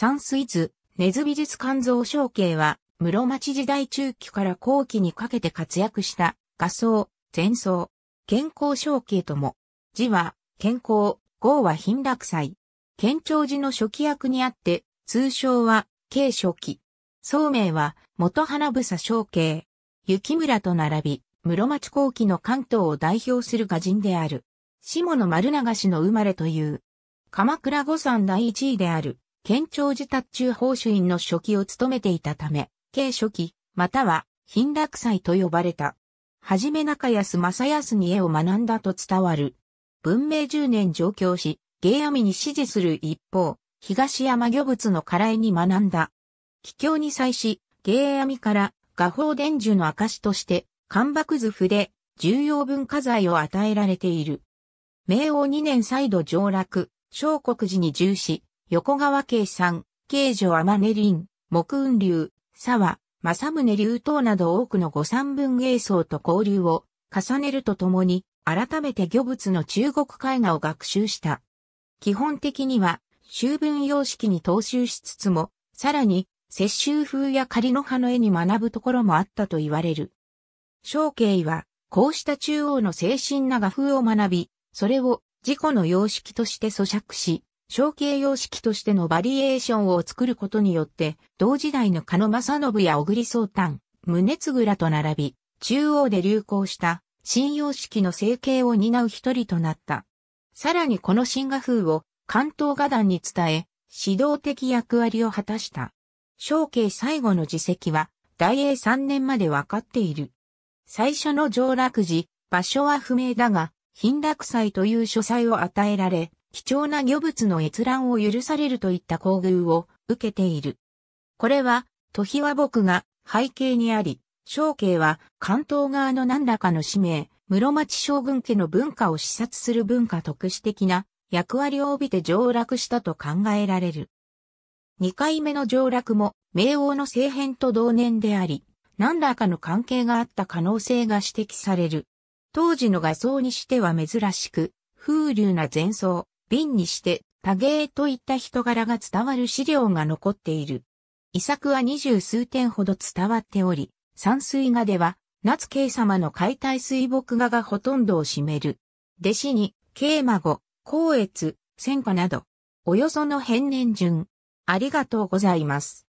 サンスイズ、根津美術館蔵小形は、室町時代中期から後期にかけて活躍した画像、前奏、健康小形とも、字は、健康、号は貧楽祭。県庁寺の初期役にあって、通称は、慶初期。総名は、元花房小形。雪村と並び、室町後期の関東を代表する画人である。下野丸流しの生まれという。鎌倉五山第一位である。県庁自達中法主院の書記を務めていたため、軽書記、または、貧落祭と呼ばれた。はじめ中安正康に絵を学んだと伝わる。文明10年上京し、芸阿弥に支持する一方、東山魚物の唐絵に学んだ。帰郷に際し、芸阿弥から画法伝授の証として、関白図譜で重要文化財を与えられている。明王2年再度上洛、小国寺に従事、横川慶さん、慶女天音林、木雲流、沢、正宗流等など多くの御三文芸僧と交流を重ねるとともに、改めて漁物の中国絵画を学習した。基本的には、修文様式に踏襲しつつも、さらに、雪舟風や仮の葉の絵に学ぶところもあったと言われる。小慶は、こうした中央の精神な画風を学び、それを自己の様式として咀嚼し、象形様式としてのバリエーションを作ることによって、同時代の鹿野正信や小栗宗丹、宗次らと並び、中央で流行した新様式の成形を担う一人となった。さらにこの新画風を関東画壇に伝え、指導的役割を果たした。象形最後の自責は、大英3年まで分かっている。最初の上洛時、場所は不明だが、貧落祭という書斎を与えられ、貴重な魚物の閲覧を許されるといった厚遇を受けている。これは、都比和僕が背景にあり、小慶は関東側の何らかの使命、室町将軍家の文化を視察する文化特殊的な役割を帯びて上落したと考えられる。二回目の上落も、明王の政変と同年であり、何らかの関係があった可能性が指摘される。当時の画像にしては珍しく、風流な前奏、瓶にして多芸といった人柄が伝わる資料が残っている。遺作は二十数点ほど伝わっており、山水画では、夏慶様の解体水墨画がほとんどを占める。弟子に、慶孫、光悦、千華など、およその変年順。ありがとうございます。